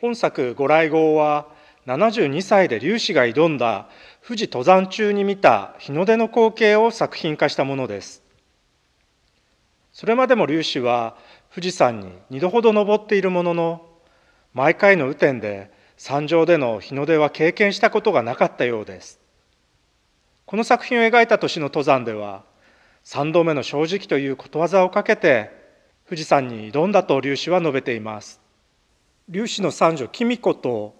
本作ご来号は72歳で粒子が挑んだ富士登山中に見た日の出の光景を作品化したものですそれまでも粒子は富士山に2度ほど登っているものの毎回の雨天で山上での日の出は経験したことがなかったようですこの作品を描いた年の登山では3度目の正直ということわざをかけて富士山に挑んだと粒子は述べています粒子の三女紀子と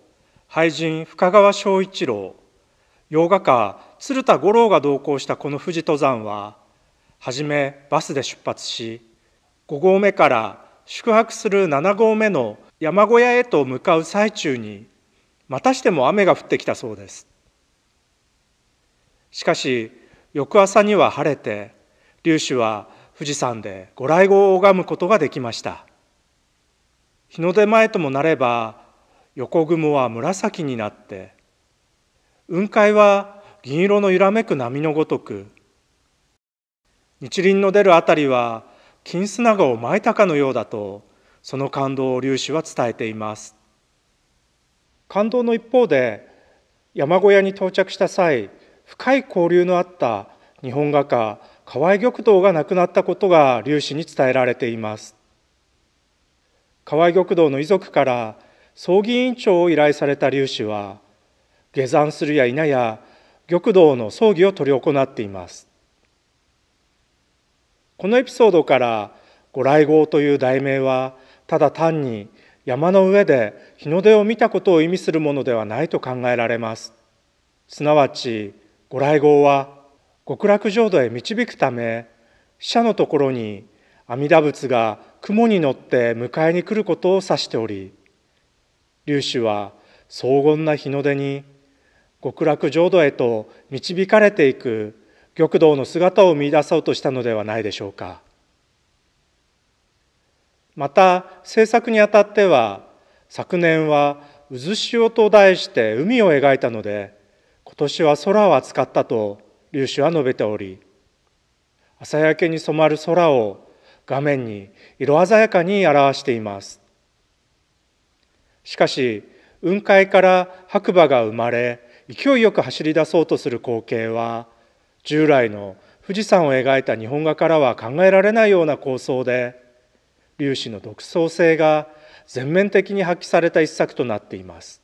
俳人深川昭一郎洋画家鶴田五郎が同行したこの富士登山ははじめバスで出発し5合目から宿泊する7合目の山小屋へと向かう最中にまたしても雨が降ってきたそうですしかし翌朝には晴れて粒子は富士山でご来光を拝むことができました日の出前ともなれば横雲は紫になって雲海は銀色の揺らめく波のごとく日輪の出るあたりは金砂がを巻いたかのようだとその感動を粒子は伝えています感動の一方で山小屋に到着した際深い交流のあった日本画家河合玉堂が亡くなったことが粒子に伝えられています河合玉堂の遺族から葬儀委員長を依頼された劉氏は下山するや否や玉堂の葬儀を執り行っていますこのエピソードから御来号という題名はただ単に山の上で日の出を見たことを意味するものではないと考えられますすなわち御来号は極楽浄土へ導くため死者のところに阿弥陀仏が雲に乗って迎えに来ることを指しており粒子は荘厳な日の出に極楽浄土へと導かれていく玉道の姿を見出そうとしたのではないでしょうかまた制作にあたっては昨年は渦潮と題して海を描いたので今年は空を扱ったと粒子は述べており朝焼けに染まる空を画面に色鮮やかに表していますしかし雲海から白馬が生まれ勢いよく走り出そうとする光景は従来の富士山を描いた日本画からは考えられないような構想で粒子の独創性が全面的に発揮された一作となっています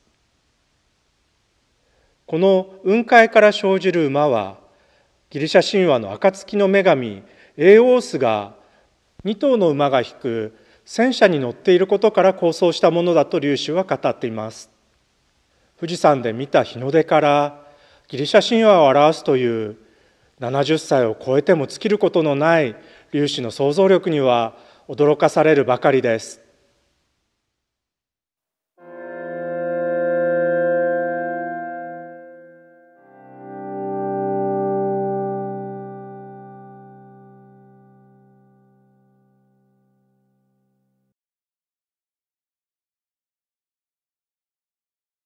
この雲海から生じる馬はギリシャ神話の暁の女神エーオースが2頭の馬が引く戦車に乗っていることから構想したものだと劉州は語っています富士山で見た日の出からギリシャ神話を表すという70歳を超えても尽きることのない粒子の想像力には驚かされるばかりです